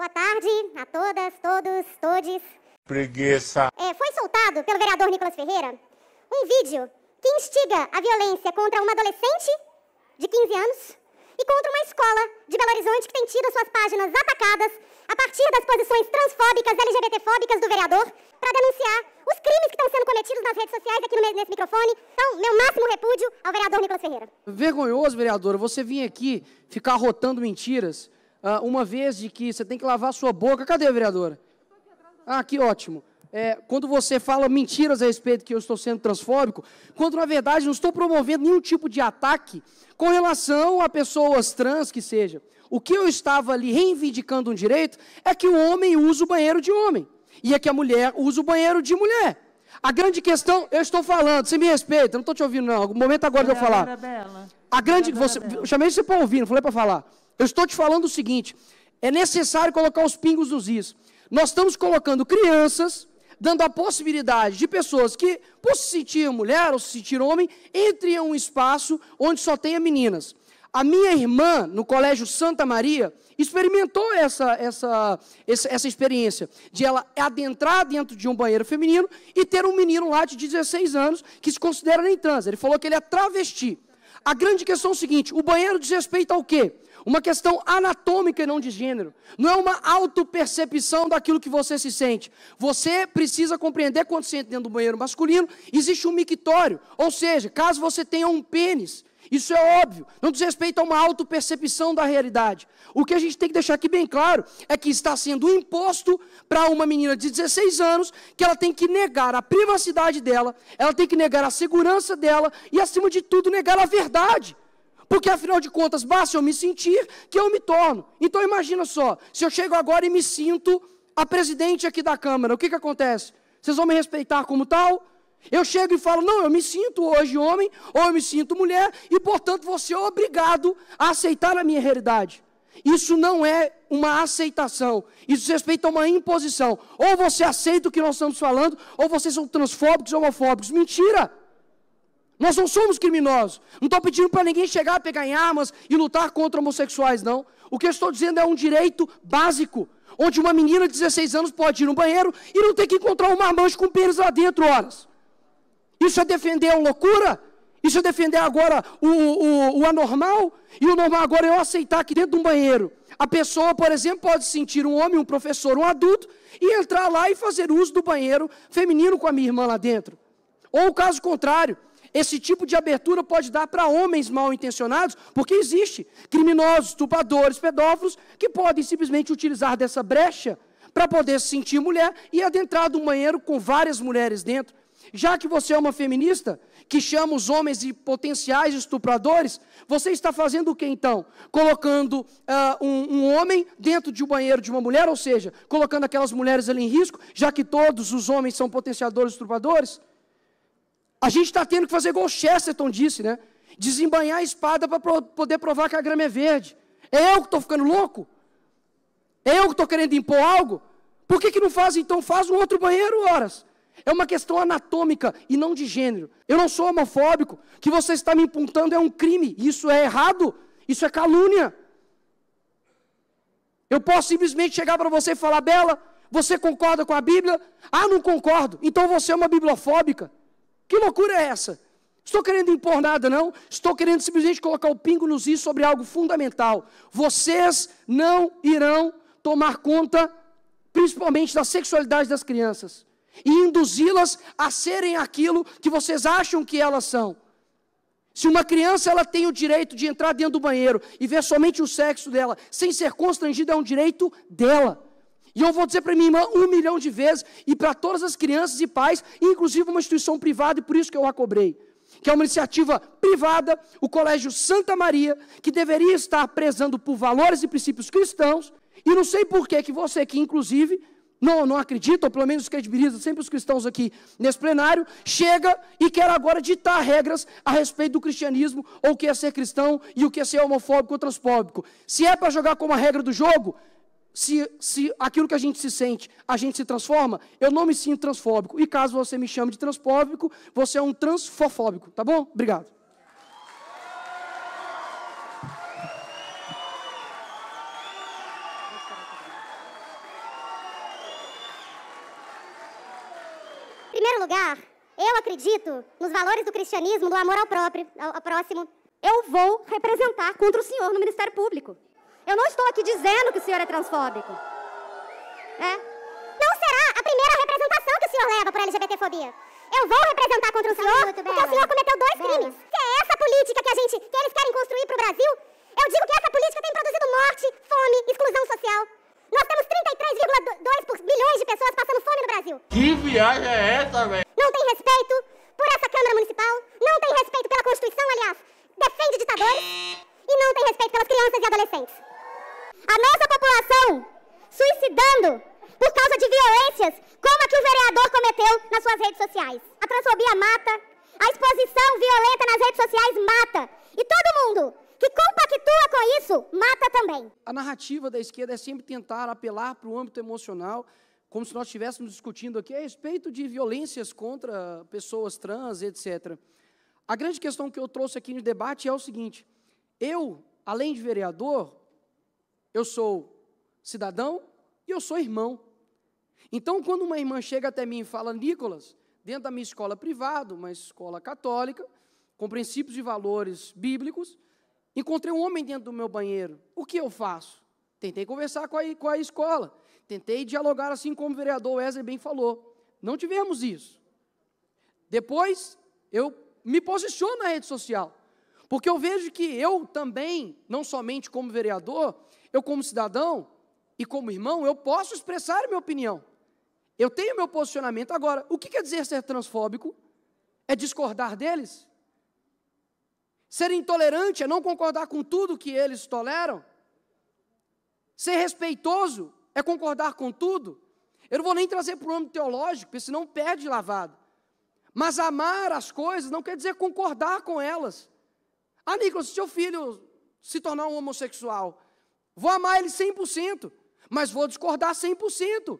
Boa tarde a todas, todos, todes. Preguiça. É, foi soltado pelo vereador Nicolas Ferreira um vídeo que instiga a violência contra uma adolescente de 15 anos e contra uma escola de Belo Horizonte que tem tido suas páginas atacadas a partir das posições transfóbicas, LGBTfóbicas do vereador para denunciar os crimes que estão sendo cometidos nas redes sociais aqui no, nesse microfone. Então, meu máximo repúdio ao vereador Nicolas Ferreira. Vergonhoso, vereador, você vir aqui ficar rotando mentiras ah, uma vez de que você tem que lavar sua boca. Cadê a vereadora? Ah, que ótimo. É, quando você fala mentiras a respeito que eu estou sendo transfóbico, quando na verdade não estou promovendo nenhum tipo de ataque com relação a pessoas trans que seja. O que eu estava ali reivindicando um direito é que o homem usa o banheiro de homem e é que a mulher usa o banheiro de mulher. A grande questão, eu estou falando, você me respeita, não estou te ouvindo não, o momento agora de eu falar. A grande, você, eu chamei você para ouvir, não falei para falar. Eu estou te falando o seguinte: é necessário colocar os pingos nos is. Nós estamos colocando crianças, dando a possibilidade de pessoas que, por se sentir mulher ou se sentir homem, entrem em um espaço onde só tenha meninas. A minha irmã, no Colégio Santa Maria, experimentou essa, essa, essa, experiência de ela adentrar dentro de um banheiro feminino e ter um menino lá de 16 anos que se considera nem trans. Ele falou que ele é travesti. A grande questão é o seguinte: o banheiro diz respeito ao quê? Uma questão anatômica e não de gênero. Não é uma autopercepção daquilo que você se sente. Você precisa compreender quando você entra dentro do banheiro masculino, existe um mictório. Ou seja, caso você tenha um pênis, isso é óbvio, não diz respeito a uma autopercepção da realidade. O que a gente tem que deixar aqui bem claro é que está sendo imposto para uma menina de 16 anos que ela tem que negar a privacidade dela, ela tem que negar a segurança dela e, acima de tudo, negar a verdade. Porque afinal de contas, basta eu me sentir que eu me torno. Então imagina só, se eu chego agora e me sinto a presidente aqui da Câmara, o que, que acontece? Vocês vão me respeitar como tal? Eu chego e falo, não, eu me sinto hoje homem, ou eu me sinto mulher, e portanto você é obrigado a aceitar a minha realidade. Isso não é uma aceitação, isso respeita uma imposição. Ou você aceita o que nós estamos falando, ou vocês são transfóbicos, homofóbicos. Mentira! Nós não somos criminosos. Não estou pedindo para ninguém chegar a pegar em armas e lutar contra homossexuais, não. O que eu estou dizendo é um direito básico, onde uma menina de 16 anos pode ir no banheiro e não ter que encontrar uma mancha com pênis lá dentro horas. Isso é defender a loucura? Isso é defender agora o, o, o anormal? E o normal agora é eu aceitar que dentro de um banheiro a pessoa, por exemplo, pode sentir um homem, um professor, um adulto e entrar lá e fazer uso do banheiro feminino com a minha irmã lá dentro. Ou o caso contrário, esse tipo de abertura pode dar para homens mal intencionados, porque existe criminosos, estupradores, pedófilos que podem simplesmente utilizar dessa brecha para poder se sentir mulher e adentrar do banheiro com várias mulheres dentro. Já que você é uma feminista que chama os homens de potenciais estupradores, você está fazendo o que então? Colocando uh, um, um, homem dentro de um banheiro de uma mulher, ou seja, colocando aquelas mulheres ali em risco, já que todos os homens são potenciadores estupradores? A gente está tendo que fazer igual o Chesterton disse, né? Desembanhar a espada para pro, poder provar que a grama é verde. É eu que estou ficando louco? É eu que estou querendo impor algo? Por que, que não faz então? Faz um outro banheiro, horas. É uma questão anatômica e não de gênero. Eu não sou homofóbico. O que você está me impuntando é um crime. Isso é errado. Isso é calúnia. Eu posso simplesmente chegar para você e falar, Bela, você concorda com a Bíblia? Ah, não concordo. Então você é uma bibliofóbica. Que loucura é essa? Estou querendo impor nada, não. Estou querendo simplesmente colocar o pingo nos is sobre algo fundamental. Vocês não irão tomar conta, principalmente da sexualidade das crianças, e induzi-las a serem aquilo que vocês acham que elas são. Se uma criança ela tem o direito de entrar dentro do banheiro e ver somente o sexo dela, sem ser constrangida, é um direito dela. E eu vou dizer para minha irmã um milhão de vezes, e para todas as crianças e pais, inclusive uma instituição privada, e por isso que eu a cobrei que é uma iniciativa privada, o Colégio Santa Maria, que deveria estar prezando por valores e princípios cristãos, e não sei por que que você que inclusive, não, não acredita, ou pelo menos credibiliza sempre os cristãos aqui nesse plenário, chega e quer agora ditar regras a respeito do cristianismo, ou o que é ser cristão, e o que é ser homofóbico ou transpóbico. Se é para jogar como a regra do jogo, se, se aquilo que a gente se sente, a gente se transforma, eu não me sinto transfóbico. E caso você me chame de transfóbico, você é um transfofóbico, tá bom? Obrigado. Em primeiro lugar, eu acredito nos valores do cristianismo, do amor ao próprio, ao, ao próximo. Eu vou representar contra o senhor no Ministério Público. Eu não estou aqui dizendo que o senhor é transfóbico. É? Não será a primeira representação que o senhor leva por LGBTfobia. Eu vou representar contra o tá senhor porque o senhor cometeu dois Bela. crimes. Se é essa política que a gente, que eles querem construir para o Brasil, eu digo que essa política tem produzido morte, fome, exclusão social. Nós temos 33,2 bilhões de pessoas passando fome no Brasil. Que viagem é essa, velho? isso, mata também. A narrativa da esquerda é sempre tentar apelar para o âmbito emocional, como se nós estivéssemos discutindo aqui a respeito de violências contra pessoas trans, etc. A grande questão que eu trouxe aqui no debate é o seguinte: eu, além de vereador, eu sou cidadão e eu sou irmão. Então, quando uma irmã chega até mim e fala, Nicolas, dentro da minha escola privada, uma escola católica, com princípios e valores bíblicos, Encontrei um homem dentro do meu banheiro. O que eu faço? Tentei conversar com a, com a escola. Tentei dialogar assim como o vereador Wesley bem falou. Não tivemos isso. Depois, eu me posiciono na rede social. Porque eu vejo que eu também, não somente como vereador, eu como cidadão e como irmão, eu posso expressar a minha opinião. Eu tenho meu posicionamento. Agora, o que quer dizer ser transfóbico? É discordar deles? Ser intolerante é não concordar com tudo que eles toleram. Ser respeitoso é concordar com tudo. Eu não vou nem trazer para o âmbito teológico, porque senão perde lavado. Mas amar as coisas não quer dizer concordar com elas. Ah, Nicolas, se seu filho se tornar um homossexual, vou amar ele 100%, mas vou discordar 100%,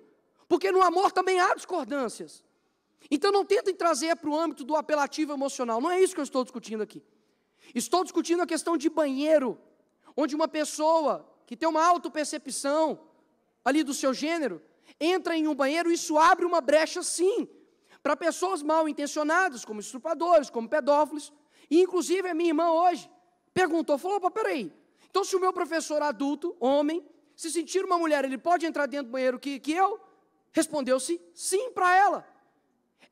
porque no amor também há discordâncias. Então não tentem trazer para o âmbito do apelativo emocional, não é isso que eu estou discutindo aqui. Estou discutindo a questão de banheiro, onde uma pessoa que tem uma autopercepção ali do seu gênero entra em um banheiro, isso abre uma brecha sim para pessoas mal intencionadas, como estupradores, como pedófilos. E inclusive a minha irmã hoje perguntou, falou: "Opa, peraí. Então se o meu professor adulto, homem, se sentir uma mulher, ele pode entrar dentro do banheiro que, que eu?" Respondeu-se sim para ela.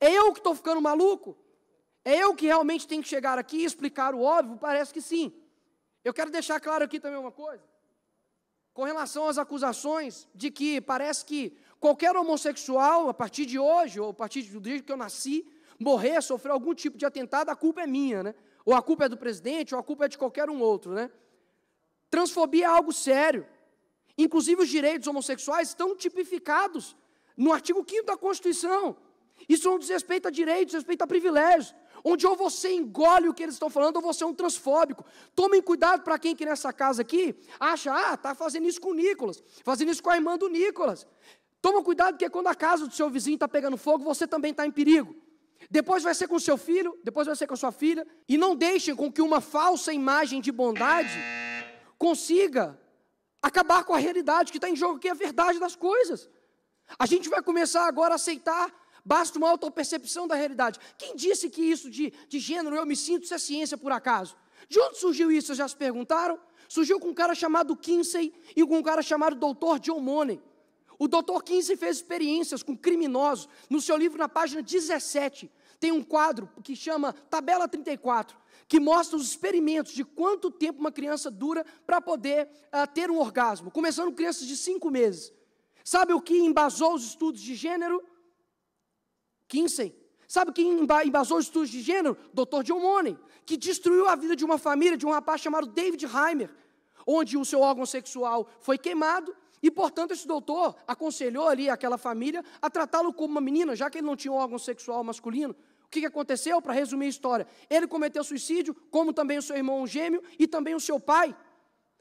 É eu que estou ficando maluco? É eu que realmente tenho que chegar aqui e explicar o óbvio? Parece que sim. Eu quero deixar claro aqui também uma coisa. Com relação às acusações de que parece que qualquer homossexual, a partir de hoje, ou a partir do dia que eu nasci, morrer, sofrer algum tipo de atentado, a culpa é minha, né? Ou a culpa é do presidente, ou a culpa é de qualquer um outro, né? Transfobia é algo sério. Inclusive, os direitos homossexuais estão tipificados no artigo 5 da Constituição. Isso é um desrespeito a direitos, respeito a privilégios onde ou você engole o que eles estão falando, ou você é um transfóbico. Tomem cuidado para quem que nessa casa aqui acha, ah, está fazendo isso com o Nicolas, fazendo isso com a irmã do Nicolas. Toma cuidado, porque quando a casa do seu vizinho está pegando fogo, você também está em perigo. Depois vai ser com seu filho, depois vai ser com a sua filha. E não deixem com que uma falsa imagem de bondade consiga acabar com a realidade que está em jogo, que é a verdade das coisas. A gente vai começar agora a aceitar Basta uma autopercepção da realidade. Quem disse que isso de, de gênero eu me sinto, isso é ciência por acaso? De onde surgiu isso? Vocês já se perguntaram? Surgiu com um cara chamado Kinsey e com um cara chamado Dr. John Money. O Dr. Kinsey fez experiências com criminosos. No seu livro, na página 17, tem um quadro que chama Tabela 34, que mostra os experimentos de quanto tempo uma criança dura para poder uh, ter um orgasmo, começando crianças de cinco meses. Sabe o que embasou os estudos de gênero? Kinsey. Sabe quem embasou os estudos de gênero? Dr. John Money, que destruiu a vida de uma família, de um rapaz chamado David Reimer, onde o seu órgão sexual foi queimado, e portanto esse doutor aconselhou ali aquela família a tratá-lo como uma menina, já que ele não tinha um órgão sexual masculino. O que aconteceu? Para resumir a história, ele cometeu suicídio, como também o seu irmão gêmeo e também o seu pai.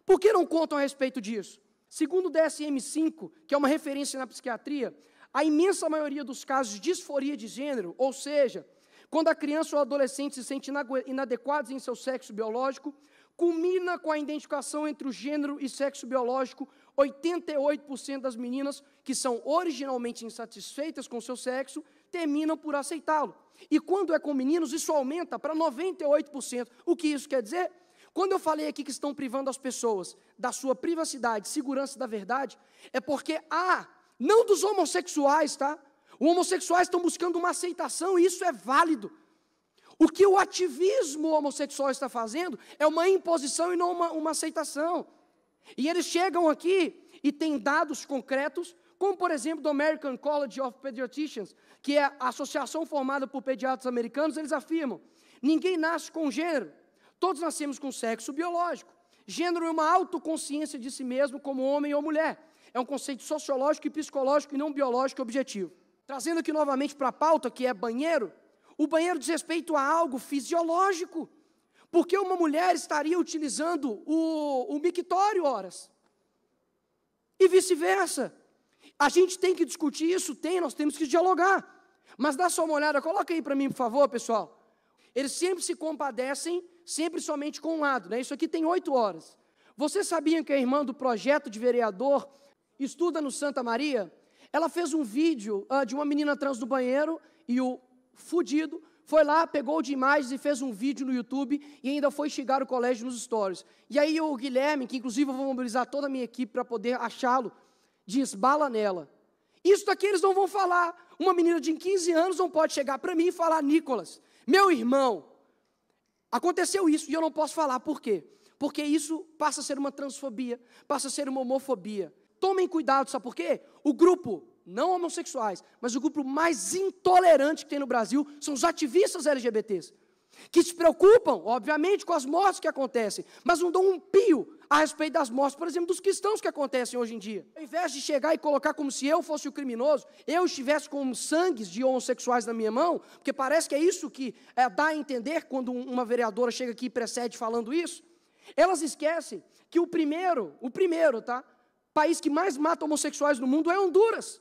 Por que não contam a respeito disso? Segundo o DSM-5, que é uma referência na psiquiatria, a imensa maioria dos casos de disforia de gênero, ou seja, quando a criança ou adolescente se sente inadequados em seu sexo biológico, culmina com a identificação entre o gênero e sexo biológico. 88% das meninas que são originalmente insatisfeitas com seu sexo terminam por aceitá-lo. E quando é com meninos, isso aumenta para 98%. O que isso quer dizer? Quando eu falei aqui que estão privando as pessoas da sua privacidade, segurança da verdade, é porque há não dos homossexuais, tá? Os homossexuais estão buscando uma aceitação e isso é válido. O que o ativismo homossexual está fazendo é uma imposição e não uma, uma aceitação. E eles chegam aqui e têm dados concretos, como por exemplo do American College of Pediatricians, que é a associação formada por pediatras americanos, eles afirmam: ninguém nasce com gênero, todos nascemos com sexo biológico. Gênero é uma autoconsciência de si mesmo como homem ou mulher é um conceito sociológico e psicológico e não biológico e objetivo. Trazendo aqui novamente para a pauta, que é banheiro, o banheiro diz respeito a algo fisiológico. Porque uma mulher estaria utilizando o, o mictório horas? E vice-versa. A gente tem que discutir isso, tem, nós temos que dialogar. Mas dá só uma olhada, coloca aí para mim, por favor, pessoal. Eles sempre se compadecem, sempre somente com um lado. Né? Isso aqui tem oito horas. Vocês sabiam que a irmã do projeto de vereador estuda no Santa Maria, ela fez um vídeo uh, de uma menina trans no banheiro e o fudido foi lá, pegou de imagens e fez um vídeo no YouTube e ainda foi chegar o colégio nos stories. E aí o Guilherme, que inclusive eu vou mobilizar toda a minha equipe para poder achá-lo, diz: bala nela. Isso daqui eles não vão falar. Uma menina de 15 anos não pode chegar para mim e falar: Nicolas, meu irmão, aconteceu isso e eu não posso falar. Por quê? Porque isso passa a ser uma transfobia, passa a ser uma homofobia. Tomem cuidado, sabe por quê? O grupo, não homossexuais, mas o grupo mais intolerante que tem no Brasil são os ativistas LGBTs, que se preocupam, obviamente, com as mortes que acontecem, mas não dão um pio a respeito das mortes, por exemplo, dos cristãos que acontecem hoje em dia. Ao invés de chegar e colocar como se eu fosse o criminoso, eu estivesse com sangues de homossexuais na minha mão, porque parece que é isso que é, dá a entender quando uma vereadora chega aqui e precede falando isso, elas esquecem que o primeiro, o primeiro, tá? país que mais mata homossexuais no mundo é Honduras.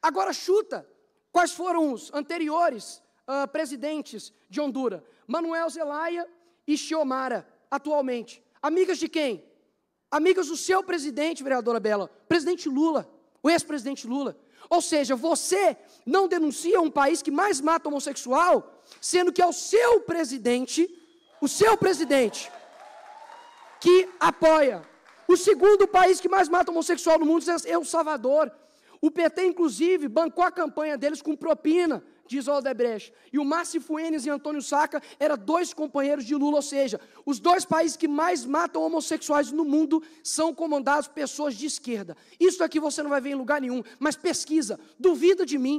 Agora chuta, quais foram os anteriores uh, presidentes de Honduras? Manuel Zelaya e Xiomara, atualmente. Amigas de quem? Amigas do seu presidente, vereadora Bela, presidente Lula, o ex-presidente Lula. Ou seja, você não denuncia um país que mais mata homossexual, sendo que é o seu presidente, o seu presidente, que apoia o segundo país que mais mata homossexual no mundo é o Salvador. O PT, inclusive, bancou a campanha deles com propina, diz Aldebrecht. E o Márcio Fuenes e Antônio Saca eram dois companheiros de Lula, ou seja, os dois países que mais matam homossexuais no mundo são comandados por pessoas de esquerda. Isso aqui você não vai ver em lugar nenhum, mas pesquisa, duvida de mim.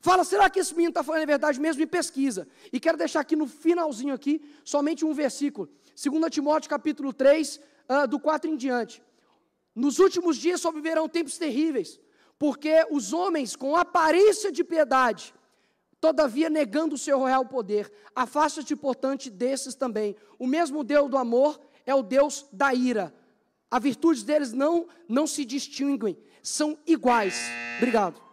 Fala, será que esse menino está falando a verdade mesmo? E pesquisa. E quero deixar aqui no finalzinho aqui, somente um versículo 2 Timóteo capítulo 3, ah, do 4 em diante. Nos últimos dias sobreviverão tempos terríveis, porque os homens com aparência de piedade, todavia negando o seu real poder, afasta-te, portanto, desses também. O mesmo Deus do amor é o Deus da ira. As virtudes deles não, não se distinguem, são iguais. Obrigado.